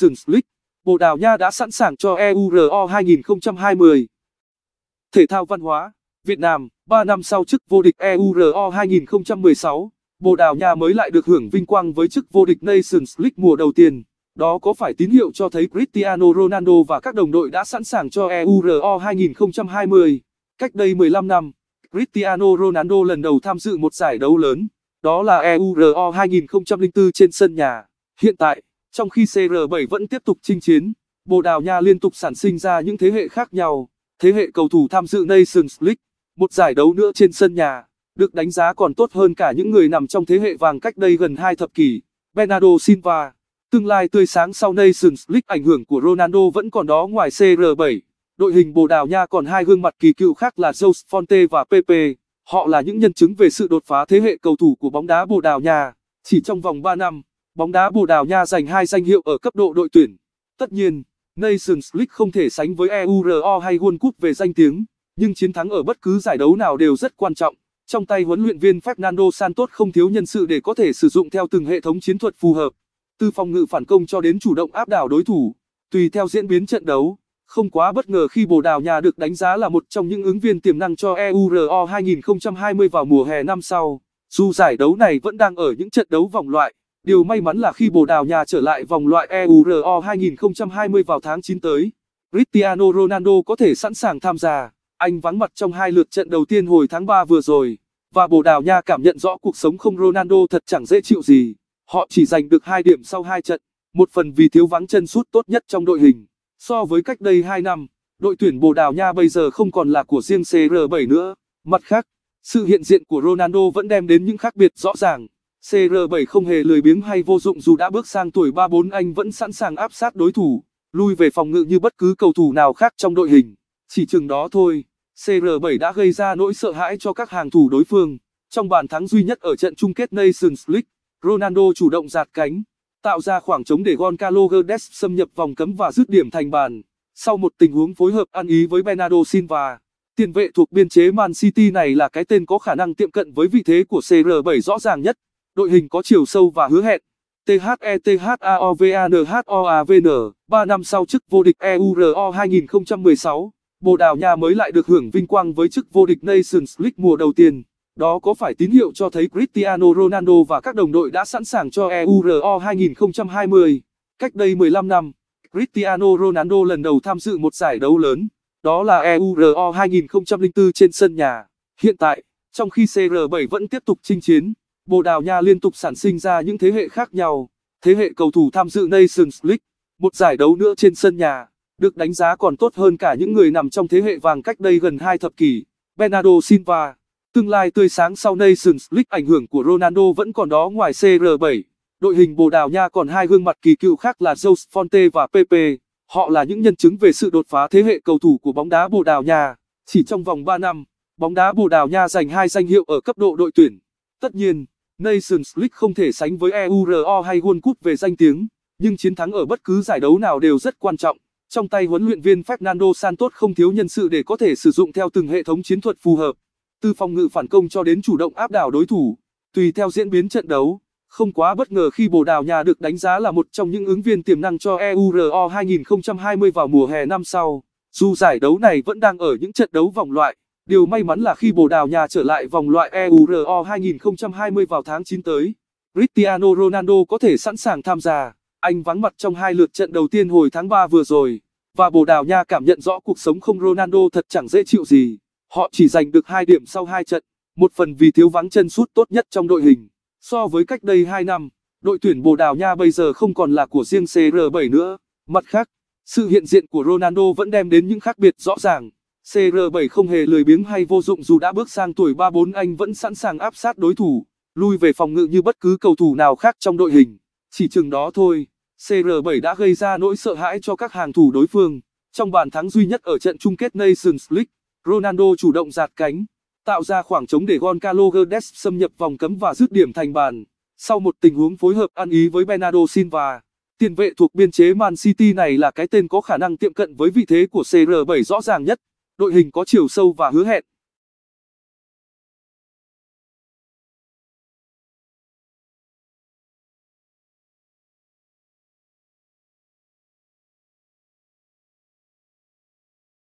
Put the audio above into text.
Nations League, Bồ Đào Nha đã sẵn sàng cho EURO 2020. Thể thao văn hóa, Việt Nam, 3 năm sau chức vô địch EURO 2016, Bồ Đào Nha mới lại được hưởng vinh quang với chức vô địch Nations League mùa đầu tiên. Đó có phải tín hiệu cho thấy Cristiano Ronaldo và các đồng đội đã sẵn sàng cho EURO 2020? Cách đây 15 năm, Cristiano Ronaldo lần đầu tham dự một giải đấu lớn, đó là EURO 2004 trên sân nhà. Hiện tại, trong khi CR7 vẫn tiếp tục chinh chiến, Bồ Đào Nha liên tục sản sinh ra những thế hệ khác nhau. Thế hệ cầu thủ tham dự Nations League, một giải đấu nữa trên sân nhà, được đánh giá còn tốt hơn cả những người nằm trong thế hệ vàng cách đây gần hai thập kỷ. Bernardo Silva, tương lai tươi sáng sau Nations League ảnh hưởng của Ronaldo vẫn còn đó ngoài CR7. Đội hình Bồ Đào Nha còn hai gương mặt kỳ cựu khác là Jose Fonte và Pepe. Họ là những nhân chứng về sự đột phá thế hệ cầu thủ của bóng đá Bồ Đào Nha. Chỉ trong vòng 3 năm, bóng đá Bồ Đào Nha giành hai danh hiệu ở cấp độ đội tuyển. Tất nhiên, Nations League không thể sánh với EURO hay World Cup về danh tiếng, nhưng chiến thắng ở bất cứ giải đấu nào đều rất quan trọng. Trong tay huấn luyện viên Fernando Santos không thiếu nhân sự để có thể sử dụng theo từng hệ thống chiến thuật phù hợp, từ phòng ngự phản công cho đến chủ động áp đảo đối thủ, tùy theo diễn biến trận đấu. Không quá bất ngờ khi Bồ Đào Nha được đánh giá là một trong những ứng viên tiềm năng cho EURO 2020 vào mùa hè năm sau. Dù giải đấu này vẫn đang ở những trận đấu vòng loại, Điều may mắn là khi Bồ Đào Nha trở lại vòng loại EURO 2020 vào tháng 9 tới, Cristiano Ronaldo có thể sẵn sàng tham gia. Anh vắng mặt trong hai lượt trận đầu tiên hồi tháng 3 vừa rồi, và Bồ Đào Nha cảm nhận rõ cuộc sống không Ronaldo thật chẳng dễ chịu gì. Họ chỉ giành được 2 điểm sau 2 trận, một phần vì thiếu vắng chân sút tốt nhất trong đội hình. So với cách đây 2 năm, đội tuyển Bồ Đào Nha bây giờ không còn là của riêng CR7 nữa. Mặt khác, sự hiện diện của Ronaldo vẫn đem đến những khác biệt rõ ràng. CR7 không hề lười biếng hay vô dụng dù đã bước sang tuổi 34 anh vẫn sẵn sàng áp sát đối thủ, lui về phòng ngự như bất cứ cầu thủ nào khác trong đội hình. Chỉ chừng đó thôi, CR7 đã gây ra nỗi sợ hãi cho các hàng thủ đối phương. Trong bàn thắng duy nhất ở trận chung kết Nations League, Ronaldo chủ động giạt cánh, tạo ra khoảng trống để Goncalo Guedes xâm nhập vòng cấm và dứt điểm thành bàn. Sau một tình huống phối hợp ăn ý với Bernardo Silva, tiền vệ thuộc biên chế Man City này là cái tên có khả năng tiệm cận với vị thế của CR7 rõ ràng nhất đội hình có chiều sâu và hứa hẹn. THETHAOVANHOAVN, 3 năm sau chức vô địch EURO 2016, Bồ Đào Nha mới lại được hưởng vinh quang với chức vô địch Nations League mùa đầu tiên. Đó có phải tín hiệu cho thấy Cristiano Ronaldo và các đồng đội đã sẵn sàng cho EURO 2020? Cách đây 15 năm, Cristiano Ronaldo lần đầu tham dự một giải đấu lớn, đó là EURO 2004 trên sân nhà. Hiện tại, trong khi CR7 vẫn tiếp tục chinh chiến, Bồ Đào Nha liên tục sản sinh ra những thế hệ khác nhau. Thế hệ cầu thủ tham dự Nations League, một giải đấu nữa trên sân nhà, được đánh giá còn tốt hơn cả những người nằm trong thế hệ vàng cách đây gần hai thập kỷ. Bernardo Silva, tương lai tươi sáng sau Nations League ảnh hưởng của Ronaldo vẫn còn đó ngoài CR7. Đội hình Bồ Đào Nha còn hai gương mặt kỳ cựu khác là Jose Fonte và Pepe. Họ là những nhân chứng về sự đột phá thế hệ cầu thủ của bóng đá Bồ Đào Nha. Chỉ trong vòng 3 năm, bóng đá Bồ Đào Nha giành hai danh hiệu ở cấp độ đội tuyển. Tất nhiên, Nations League không thể sánh với EURO hay World Cup về danh tiếng, nhưng chiến thắng ở bất cứ giải đấu nào đều rất quan trọng. Trong tay huấn luyện viên Fernando Santos không thiếu nhân sự để có thể sử dụng theo từng hệ thống chiến thuật phù hợp, từ phòng ngự phản công cho đến chủ động áp đảo đối thủ, tùy theo diễn biến trận đấu. Không quá bất ngờ khi Bồ Đào Nha được đánh giá là một trong những ứng viên tiềm năng cho EURO 2020 vào mùa hè năm sau, dù giải đấu này vẫn đang ở những trận đấu vòng loại. Điều may mắn là khi Bồ Đào Nha trở lại vòng loại EURO 2020 vào tháng 9 tới, Cristiano Ronaldo có thể sẵn sàng tham gia. Anh vắng mặt trong hai lượt trận đầu tiên hồi tháng 3 vừa rồi, và Bồ Đào Nha cảm nhận rõ cuộc sống không Ronaldo thật chẳng dễ chịu gì. Họ chỉ giành được 2 điểm sau hai trận, một phần vì thiếu vắng chân sút tốt nhất trong đội hình. So với cách đây 2 năm, đội tuyển Bồ Đào Nha bây giờ không còn là của riêng CR7 nữa. Mặt khác, sự hiện diện của Ronaldo vẫn đem đến những khác biệt rõ ràng. CR7 không hề lười biếng hay vô dụng dù đã bước sang tuổi 34 anh vẫn sẵn sàng áp sát đối thủ, lui về phòng ngự như bất cứ cầu thủ nào khác trong đội hình. Chỉ chừng đó thôi, CR7 đã gây ra nỗi sợ hãi cho các hàng thủ đối phương. Trong bàn thắng duy nhất ở trận chung kết Nations League, Ronaldo chủ động giạt cánh, tạo ra khoảng trống để Goncalo Guedes xâm nhập vòng cấm và dứt điểm thành bàn. Sau một tình huống phối hợp ăn ý với Bernardo Silva, tiền vệ thuộc biên chế Man City này là cái tên có khả năng tiệm cận với vị thế của CR7 rõ ràng nhất đội hình có chiều sâu và hứa hẹn